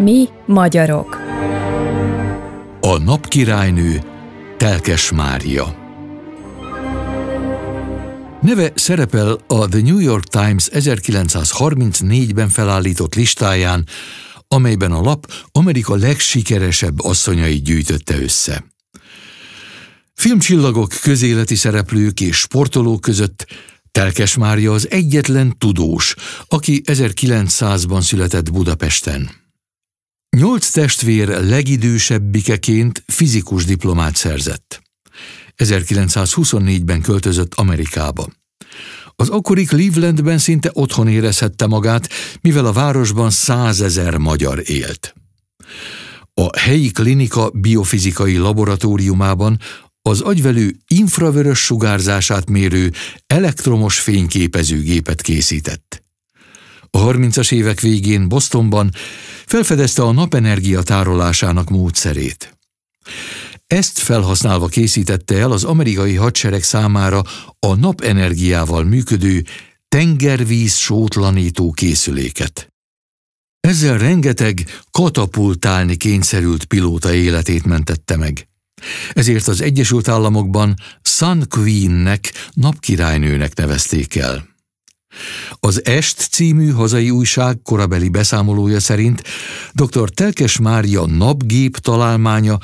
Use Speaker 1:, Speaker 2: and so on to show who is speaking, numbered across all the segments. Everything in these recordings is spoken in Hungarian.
Speaker 1: Mi magyarok. A napkirálynő Telkes Mária. Neve szerepel a The New York Times 1934-ben felállított listáján, amelyben a lap Amerika legsikeresebb asszonyait gyűjtötte össze. Filmcsillagok, közéleti szereplők és sportolók között Telkes Mária az egyetlen tudós, aki 1900-ban született Budapesten. Nyolc testvér legidősebbikeként fizikus diplomát szerzett. 1924-ben költözött Amerikába. Az akkori Clevelandben szinte otthon érezhette magát, mivel a városban százezer magyar élt. A helyi klinika biofizikai laboratóriumában az agyvelő infravörös sugárzását mérő elektromos fényképezőgépet készített. A 30-as évek végén Bostonban felfedezte a napenergia tárolásának módszerét. Ezt felhasználva készítette el az amerikai hadsereg számára a napenergiával működő tengervíz sótlanító készüléket. Ezzel rengeteg katapultálni kényszerült pilóta életét mentette meg. Ezért az Egyesült Államokban Sun Queennek, napkirálynőnek nevezték el. Az Est című hazai újság korabeli beszámolója szerint dr. Telkes Mária napgép találmánya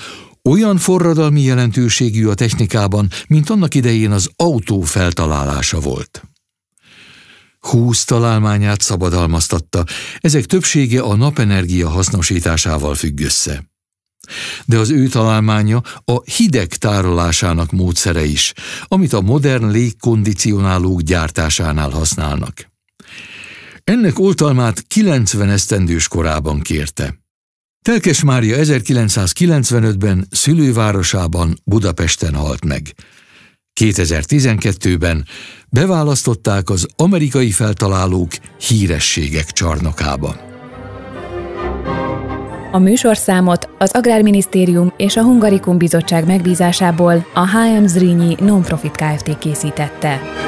Speaker 1: olyan forradalmi jelentőségű a technikában, mint annak idején az autó feltalálása volt. Húsz találmányát szabadalmaztatta, ezek többsége a napenergia hasznosításával függ össze. De az ő találmánya a hideg tárolásának módszere is, amit a modern légkondicionálók gyártásánál használnak. Ennek oltalmát 90 esztendős korában kérte. Telkes Mária 1995-ben szülővárosában Budapesten halt meg. 2012-ben beválasztották az amerikai feltalálók hírességek csarnokába. A műsorszámot az Agrárminisztérium és a Hungarikum Bizottság megbízásából a HM Zrínyi Nonprofit Kft. készítette.